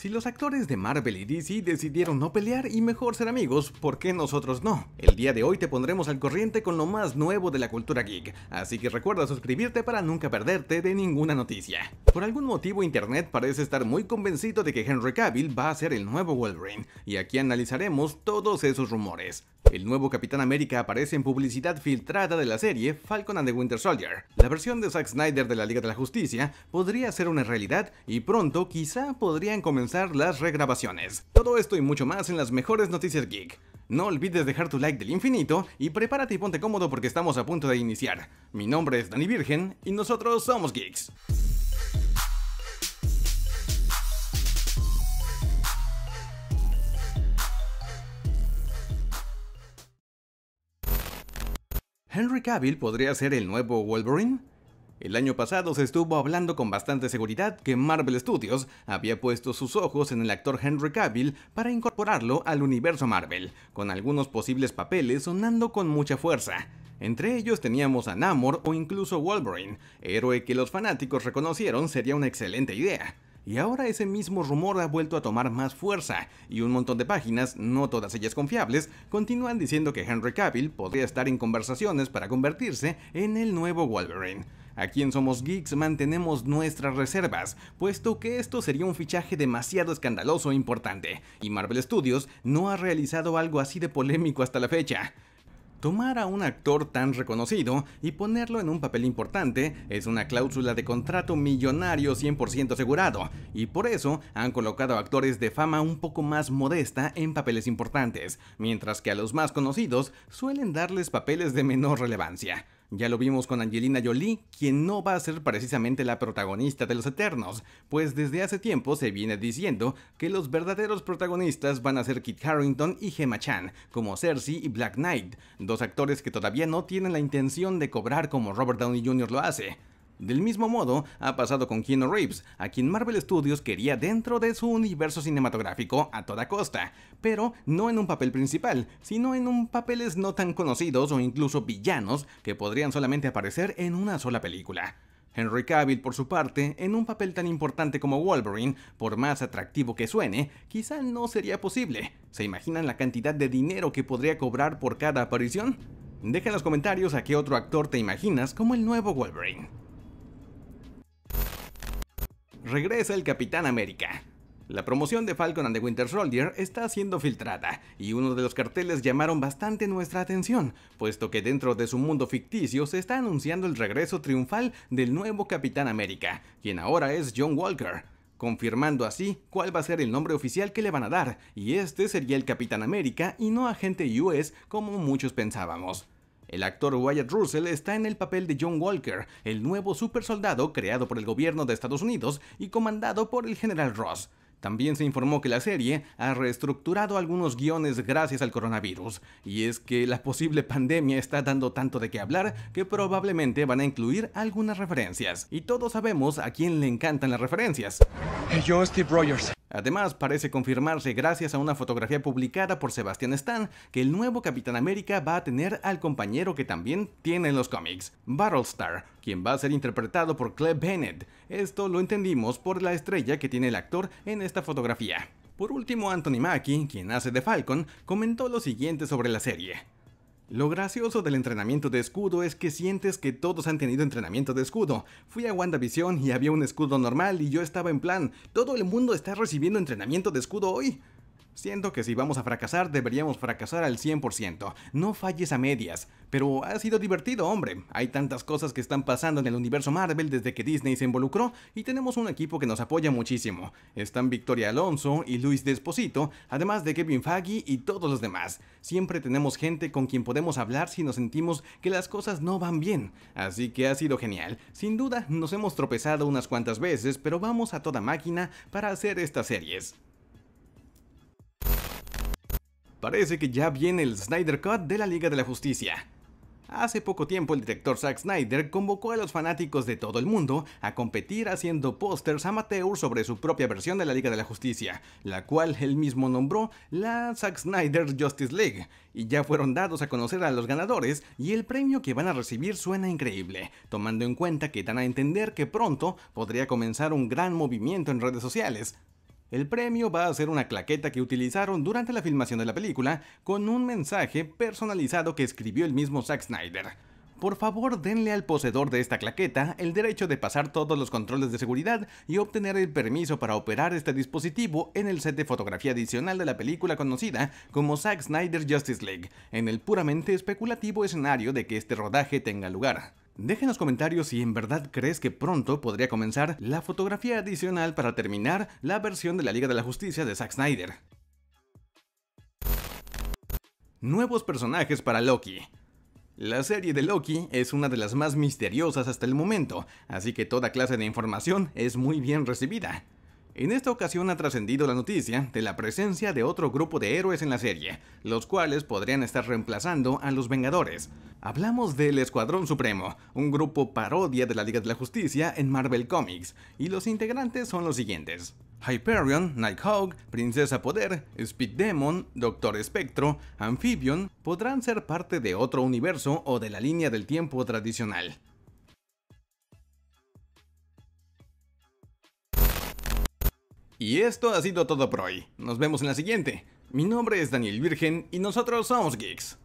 Si los actores de Marvel y DC decidieron no pelear y mejor ser amigos, ¿por qué nosotros no? El día de hoy te pondremos al corriente con lo más nuevo de la cultura geek, así que recuerda suscribirte para nunca perderte de ninguna noticia. Por algún motivo internet parece estar muy convencido de que Henry Cavill va a ser el nuevo Wolverine, y aquí analizaremos todos esos rumores. El nuevo Capitán América aparece en publicidad filtrada de la serie Falcon and the Winter Soldier. La versión de Zack Snyder de la Liga de la Justicia podría ser una realidad y pronto quizá podrían comenzar las regrabaciones. Todo esto y mucho más en las mejores noticias geek. No olvides dejar tu like del infinito y prepárate y ponte cómodo porque estamos a punto de iniciar. Mi nombre es Dani Virgen y nosotros somos geeks. ¿Henry Cavill podría ser el nuevo Wolverine? El año pasado se estuvo hablando con bastante seguridad que Marvel Studios había puesto sus ojos en el actor Henry Cavill para incorporarlo al universo Marvel, con algunos posibles papeles sonando con mucha fuerza. Entre ellos teníamos a Namor o incluso Wolverine, héroe que los fanáticos reconocieron sería una excelente idea. Y ahora ese mismo rumor ha vuelto a tomar más fuerza, y un montón de páginas, no todas ellas confiables, continúan diciendo que Henry Cavill podría estar en conversaciones para convertirse en el nuevo Wolverine. Aquí en Somos Geeks mantenemos nuestras reservas, puesto que esto sería un fichaje demasiado escandaloso e importante, y Marvel Studios no ha realizado algo así de polémico hasta la fecha. Tomar a un actor tan reconocido y ponerlo en un papel importante es una cláusula de contrato millonario 100% asegurado, y por eso han colocado a actores de fama un poco más modesta en papeles importantes, mientras que a los más conocidos suelen darles papeles de menor relevancia. Ya lo vimos con Angelina Jolie, quien no va a ser precisamente la protagonista de los Eternos, pues desde hace tiempo se viene diciendo que los verdaderos protagonistas van a ser Kit Harrington y Gemma Chan, como Cersei y Black Knight, dos actores que todavía no tienen la intención de cobrar como Robert Downey Jr. lo hace. Del mismo modo, ha pasado con Keanu Reeves, a quien Marvel Studios quería dentro de su universo cinematográfico a toda costa, pero no en un papel principal, sino en un papeles no tan conocidos o incluso villanos que podrían solamente aparecer en una sola película. Henry Cavill, por su parte, en un papel tan importante como Wolverine, por más atractivo que suene, quizá no sería posible. ¿Se imaginan la cantidad de dinero que podría cobrar por cada aparición? Deja en los comentarios a qué otro actor te imaginas como el nuevo Wolverine regresa el Capitán América. La promoción de Falcon and the Winter Soldier está siendo filtrada, y uno de los carteles llamaron bastante nuestra atención, puesto que dentro de su mundo ficticio se está anunciando el regreso triunfal del nuevo Capitán América, quien ahora es John Walker, confirmando así cuál va a ser el nombre oficial que le van a dar, y este sería el Capitán América y no Agente US como muchos pensábamos. El actor Wyatt Russell está en el papel de John Walker, el nuevo supersoldado creado por el gobierno de Estados Unidos y comandado por el general Ross. También se informó que la serie ha reestructurado algunos guiones gracias al coronavirus, y es que la posible pandemia está dando tanto de qué hablar que probablemente van a incluir algunas referencias. Y todos sabemos a quién le encantan las referencias. Yo, Steve Rogers. Además, parece confirmarse gracias a una fotografía publicada por Sebastian Stan que el nuevo Capitán América va a tener al compañero que también tiene en los cómics, Battlestar, quien va a ser interpretado por Cleb Bennett. Esto lo entendimos por la estrella que tiene el actor en esta fotografía. Por último, Anthony Mackie, quien hace de Falcon, comentó lo siguiente sobre la serie. Lo gracioso del entrenamiento de escudo es que sientes que todos han tenido entrenamiento de escudo. Fui a WandaVision y había un escudo normal y yo estaba en plan, todo el mundo está recibiendo entrenamiento de escudo hoy. Siento que si vamos a fracasar, deberíamos fracasar al 100%. No falles a medias. Pero ha sido divertido, hombre. Hay tantas cosas que están pasando en el universo Marvel desde que Disney se involucró y tenemos un equipo que nos apoya muchísimo. Están Victoria Alonso y Luis Desposito, además de Kevin Faggy y todos los demás. Siempre tenemos gente con quien podemos hablar si nos sentimos que las cosas no van bien. Así que ha sido genial. Sin duda, nos hemos tropezado unas cuantas veces, pero vamos a toda máquina para hacer estas series. Parece que ya viene el Snyder Cut de la Liga de la Justicia. Hace poco tiempo el director Zack Snyder convocó a los fanáticos de todo el mundo a competir haciendo pósters amateur sobre su propia versión de la Liga de la Justicia, la cual él mismo nombró la Zack Snyder Justice League, y ya fueron dados a conocer a los ganadores y el premio que van a recibir suena increíble, tomando en cuenta que dan a entender que pronto podría comenzar un gran movimiento en redes sociales, el premio va a ser una claqueta que utilizaron durante la filmación de la película con un mensaje personalizado que escribió el mismo Zack Snyder. Por favor, denle al poseedor de esta claqueta el derecho de pasar todos los controles de seguridad y obtener el permiso para operar este dispositivo en el set de fotografía adicional de la película conocida como Zack Snyder Justice League, en el puramente especulativo escenario de que este rodaje tenga lugar. Deja en los comentarios si en verdad crees que pronto podría comenzar la fotografía adicional para terminar la versión de la Liga de la Justicia de Zack Snyder. Nuevos personajes para Loki. La serie de Loki es una de las más misteriosas hasta el momento, así que toda clase de información es muy bien recibida. En esta ocasión ha trascendido la noticia de la presencia de otro grupo de héroes en la serie, los cuales podrían estar reemplazando a los Vengadores. Hablamos del Escuadrón Supremo, un grupo parodia de la Liga de la Justicia en Marvel Comics, y los integrantes son los siguientes. Hyperion, Nighthawk, Princesa Poder, Speed Demon, Doctor Espectro, Amphibion podrán ser parte de otro universo o de la línea del tiempo tradicional. Y esto ha sido todo por hoy. Nos vemos en la siguiente. Mi nombre es Daniel Virgen y nosotros somos Geeks.